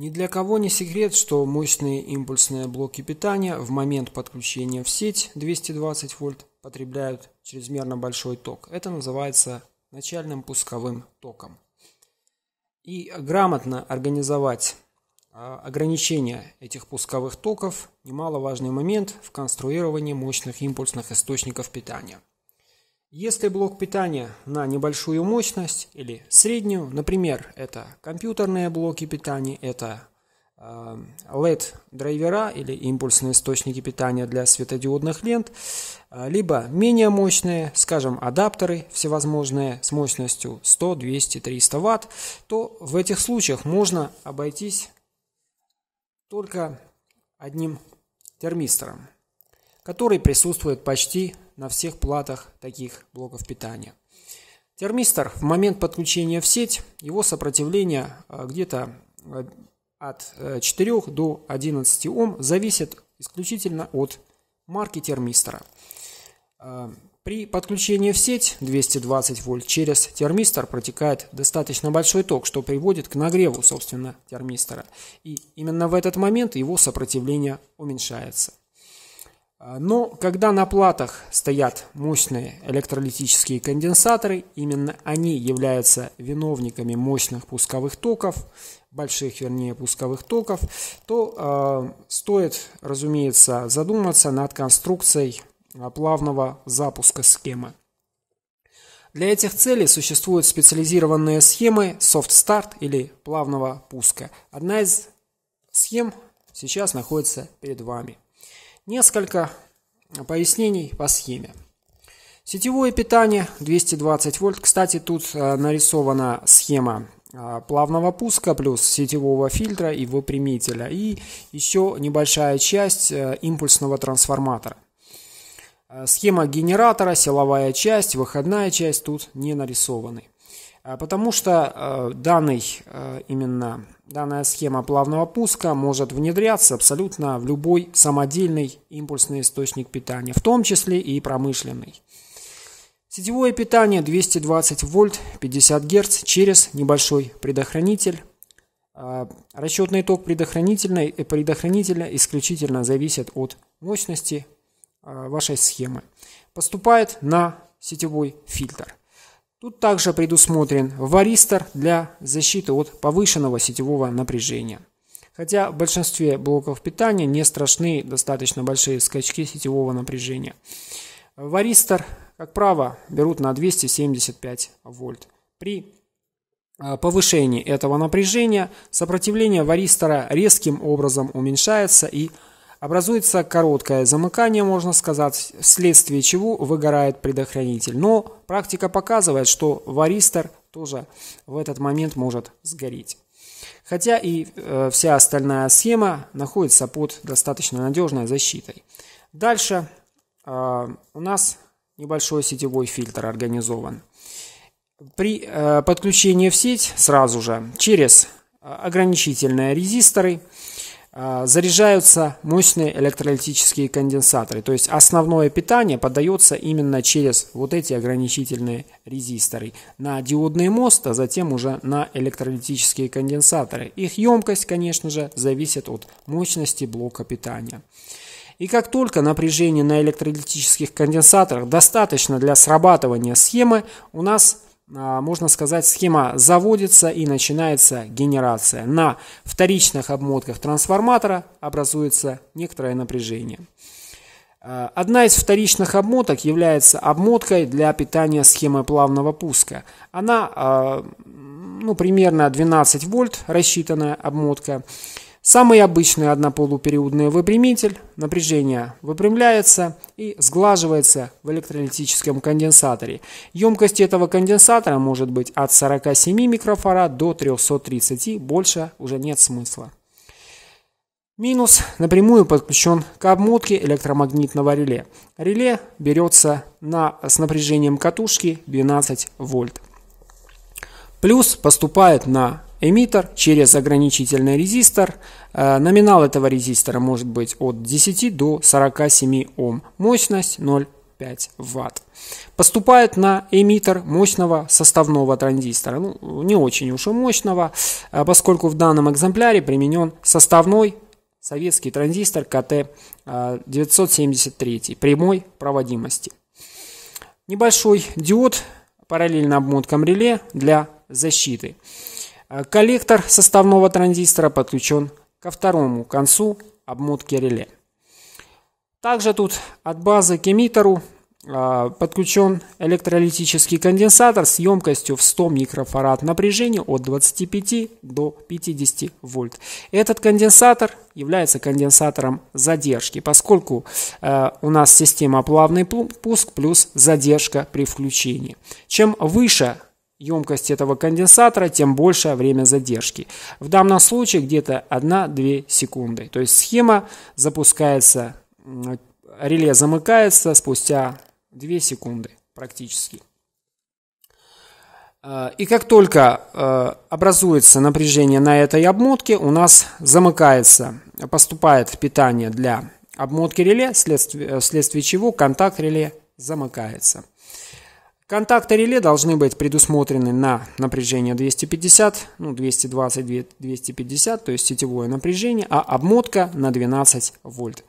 Ни для кого не секрет, что мощные импульсные блоки питания в момент подключения в сеть 220 вольт потребляют чрезмерно большой ток. Это называется начальным пусковым током. И грамотно организовать а, ограничение этих пусковых токов – немаловажный момент в конструировании мощных импульсных источников питания – если блок питания на небольшую мощность или среднюю, например, это компьютерные блоки питания, это э, LED-драйвера или импульсные источники питания для светодиодных лент, э, либо менее мощные, скажем, адаптеры всевозможные с мощностью 100, 200, 300 Вт, то в этих случаях можно обойтись только одним термистором который присутствует почти на всех платах таких блоков питания. Термистор в момент подключения в сеть, его сопротивление э, где-то э, от 4 э, до 11 Ом зависит исключительно от марки термистора. При подключении в сеть 220 вольт через термистор протекает достаточно большой ток, что приводит к нагреву, собственно, термистора. И именно в этот момент его сопротивление уменьшается. А, но когда на платах стоят мощные электролитические конденсаторы, именно они являются виновниками мощных пусковых токов, больших, вернее, пусковых токов, то э, стоит, разумеется, задуматься над конструкцией а, плавного запуска схемы. Для этих целей существуют специализированные схемы Soft Start или плавного пуска. Одна из схем сейчас находится перед вами. Несколько пояснений по схеме. Сетевое питание 220 вольт. Кстати, тут э, нарисована схема э, плавного пуска плюс сетевого фильтра и выпрямителя и еще небольшая часть э, импульсного трансформатора. Схема генератора, силовая часть, выходная часть тут не нарисованы. А, потому что а, данный, а, именно данная схема плавного пуска может внедряться абсолютно в любой самодельный импульсный источник питания, в том числе и промышленный. Сетевое питание 220 вольт 50 герц через небольшой предохранитель. Расчетный ток э, предохранителя исключительно зависит от мощности вашей схемы. Поступает на сетевой фильтр. Тут также предусмотрен варистор для защиты от повышенного сетевого напряжения. Хотя в большинстве блоков питания не страшны достаточно большие скачки сетевого напряжения. Варистор, как правило, берут на 275 вольт. При а, повышении этого напряжения сопротивление варистора резким образом уменьшается и Образуется короткое замыкание, можно сказать, вследствие чего выгорает предохранитель. Но практика показывает, что варистор тоже в этот момент может сгореть. Хотя и э, вся остальная схема находится под достаточно надежной защитой. Дальше э, у нас небольшой сетевой фильтр организован. При э, подключении в сеть сразу же через э, ограничительные резисторы – а, заряжаются мощные электролитические конденсаторы. То есть основное питание подается именно через вот эти ограничительные резисторы на диодные мост, а затем уже на электролитические конденсаторы. Их емкость, конечно же, зависит от мощности блока питания. И как только напряжение на электролитических конденсаторах достаточно для срабатывания схемы, у нас а, можно сказать, схема заводится и начинается генерация. На вторичных обмотках трансформатора образуется некоторое напряжение. А, одна из вторичных обмоток является обмоткой для питания схемы плавного пуска. Она а, ну, примерно 12 вольт рассчитанная обмотка. Самый обычный однополупериодный выпрямитель, напряжение выпрямляется и сглаживается в электролитическом конденсаторе. Емкость этого конденсатора может быть от 47 микрофарад до 330, больше уже нет смысла. Минус напрямую подключен к обмотке электромагнитного реле. Реле берется на, с напряжением катушки 12 вольт. Плюс поступает на эмиттер через ограничительный резистор. Э, номинал этого резистора может быть от 10 до 47 Ом. Мощность 0,5 Вт. Поступает на эмиттер мощного составного транзистора. Ну, не очень уж и мощного, э, поскольку в данном экземпляре применен составной советский транзистор КТ-973 э, прямой проводимости. Небольшой диод параллельно обмоткам реле для защиты. А коллектор составного транзистора подключен ко второму концу обмотки реле. Также тут от базы к эмиттеру а, подключен электролитический конденсатор с емкостью в 100 микрофарад напряжения от 25 до 50 вольт. Этот конденсатор является конденсатором задержки, поскольку а, у нас система плавный пуск плюс задержка при включении. Чем выше емкость этого конденсатора, тем большее время задержки. В данном случае где-то 1-2 секунды. То есть схема запускается, реле замыкается спустя 2 секунды практически. А, и как только а, образуется напряжение на этой обмотке, у нас замыкается, поступает питание для обмотки реле, вследствие, э, вследствие чего контакт реле замыкается. Контакты реле должны быть предусмотрены на напряжение 250, ну 220, 250, то есть сетевое напряжение, а обмотка на 12 вольт.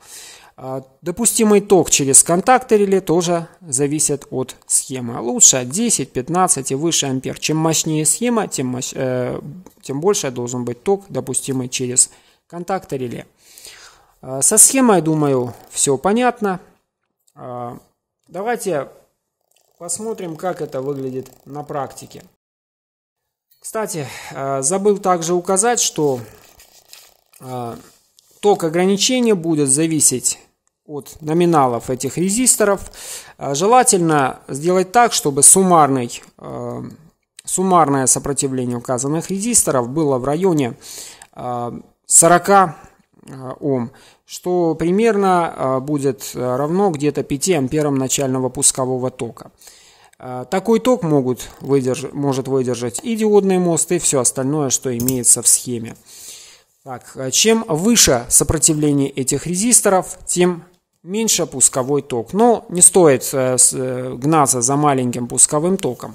А, допустимый ток через контакты реле тоже зависит от схемы. Лучше 10, 15 и выше ампер. Чем мощнее схема, тем, мощ... э, тем больше должен быть ток, допустимый через контакты реле. А, со схемой, думаю, все понятно. А, давайте Посмотрим, как это выглядит на практике. Кстати, э, забыл также указать, что э, ток ограничения будет зависеть от номиналов этих резисторов. Э, желательно сделать так, чтобы суммарный, суммарное сопротивление указанных резисторов было в районе 40 Э, ом, что примерно э, будет э, равно где-то 5 амперам начального пускового тока. Такой ток могут выдерж... может выдержать и диодный мост, и все остальное, что имеется в схеме. Так, чем выше сопротивление этих резисторов, тем меньше пусковой ток. Но не стоит гнаться за маленьким пусковым током,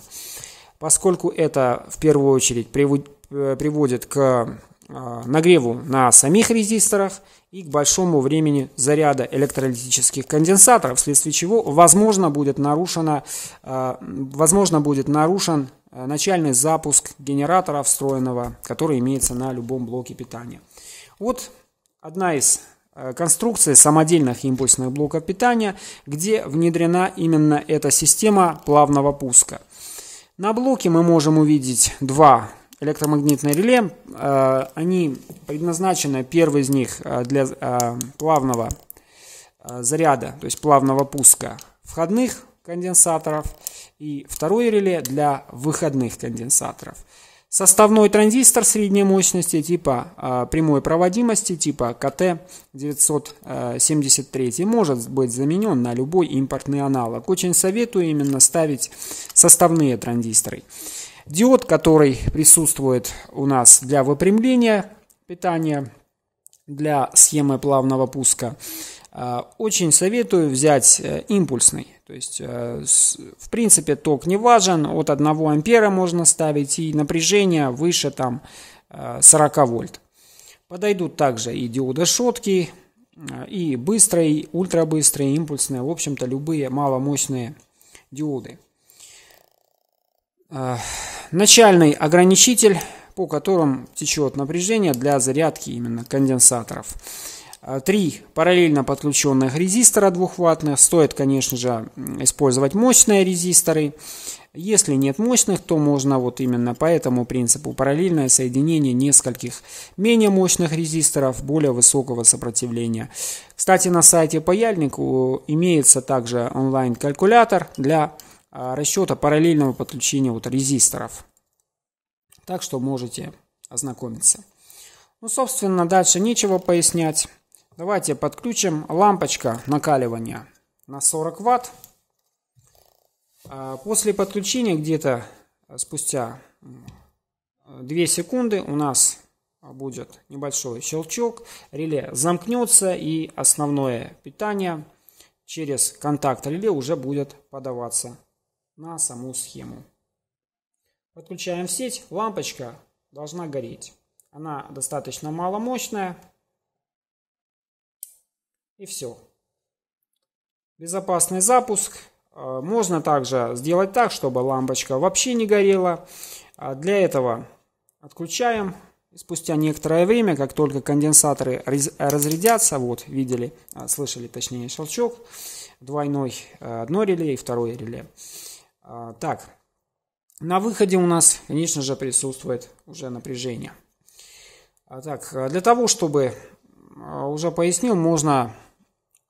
поскольку это в первую очередь приводит к а, нагреву на самих резисторах и к большому времени заряда электролитических конденсаторов, вследствие чего возможно будет, нарушено, а, возможно будет нарушен а, начальный запуск генератора встроенного, который имеется на любом блоке питания. Вот одна из конструкций самодельных импульсных блоков питания, где внедрена именно эта система плавного пуска. На блоке мы можем увидеть два электромагнитное реле, э, они предназначены, первый из них, э, для э, плавного заряда, то есть плавного пуска входных конденсаторов, и второй реле для выходных конденсаторов. Составной транзистор средней мощности типа прямой проводимости типа КТ-973 может быть заменен на любой импортный аналог. Очень советую именно ставить составные транзисторы. Диод, который присутствует у нас для выпрямления питания, для схемы плавного пуска, а, очень советую взять э, импульсный. То есть, э, в принципе, ток не важен, от 1 ампера можно ставить, и напряжение выше там 40 э, вольт. Подойдут также и диоды шотки, и быстрые, и ультрабыстрые, импульсные, в общем-то, любые маломощные диоды. А, начальный ограничитель, по которым течет напряжение для зарядки именно конденсаторов. А, три параллельно подключенных резистора двухваттных. Стоит, конечно же, использовать мощные резисторы. Если нет мощных, то можно вот именно по этому принципу параллельное соединение нескольких менее мощных резисторов более высокого сопротивления. Кстати, на сайте Паяльник имеется также онлайн-калькулятор для а, расчета параллельного подключения вот резисторов. Так что можете ознакомиться. Ну, собственно, дальше нечего пояснять. Давайте подключим лампочка накаливания на 40 ватт. А, после подключения где-то спустя 2 секунды у нас будет небольшой щелчок, реле замкнется и основное питание через контакт реле уже будет подаваться на саму схему. Подключаем в сеть. Лампочка должна гореть. Она достаточно маломощная. И все. Безопасный запуск. А, можно также сделать так, чтобы лампочка вообще не горела. А, для этого отключаем. И спустя некоторое время, как только конденсаторы разрядятся, вот видели, а, слышали точнее щелчок, двойной, одно реле и второе реле. А, так, на выходе у нас, конечно же, присутствует уже напряжение. А, так, а для того, чтобы уже пояснил, можно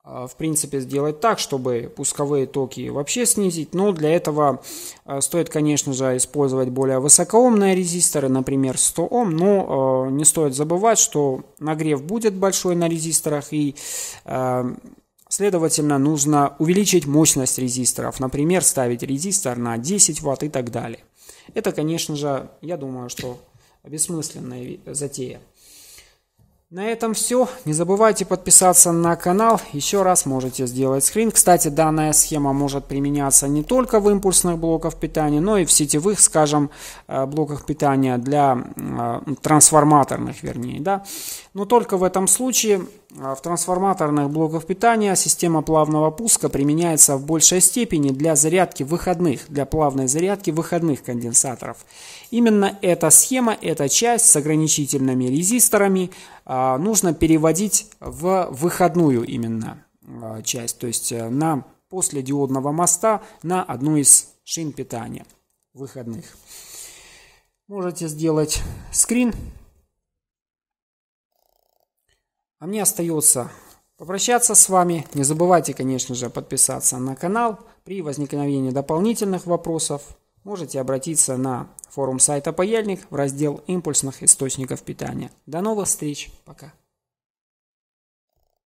в принципе сделать так, чтобы пусковые токи вообще снизить, но для этого стоит, конечно же, использовать более высокоомные резисторы, например, 100 Ом, но не стоит забывать, что нагрев будет большой на резисторах и Следовательно, нужно увеличить мощность резисторов, например, ставить резистор на 10 Вт и так далее. Это, конечно же, я думаю, что бессмысленная затея. На этом все. Не забывайте подписаться на канал. Еще раз можете сделать скрин. Кстати, данная схема может применяться не только в импульсных блоках питания, но и в сетевых, скажем, э, блоках питания для э, трансформаторных, вернее. Да? Но только в этом случае а в трансформаторных блоках питания система плавного пуска применяется в большей степени для зарядки выходных, для плавной зарядки выходных конденсаторов. Именно эта схема, эта часть с ограничительными резисторами а, нужно переводить в выходную именно а, часть, то есть э, на после диодного моста на одну из шин питания выходных. Можете сделать скрин а мне остается попрощаться с вами. Не забывайте, конечно же, подписаться на канал. При возникновении дополнительных вопросов можете обратиться на форум сайта «Паяльник» в раздел импульсных источников питания. До новых встреч. Пока.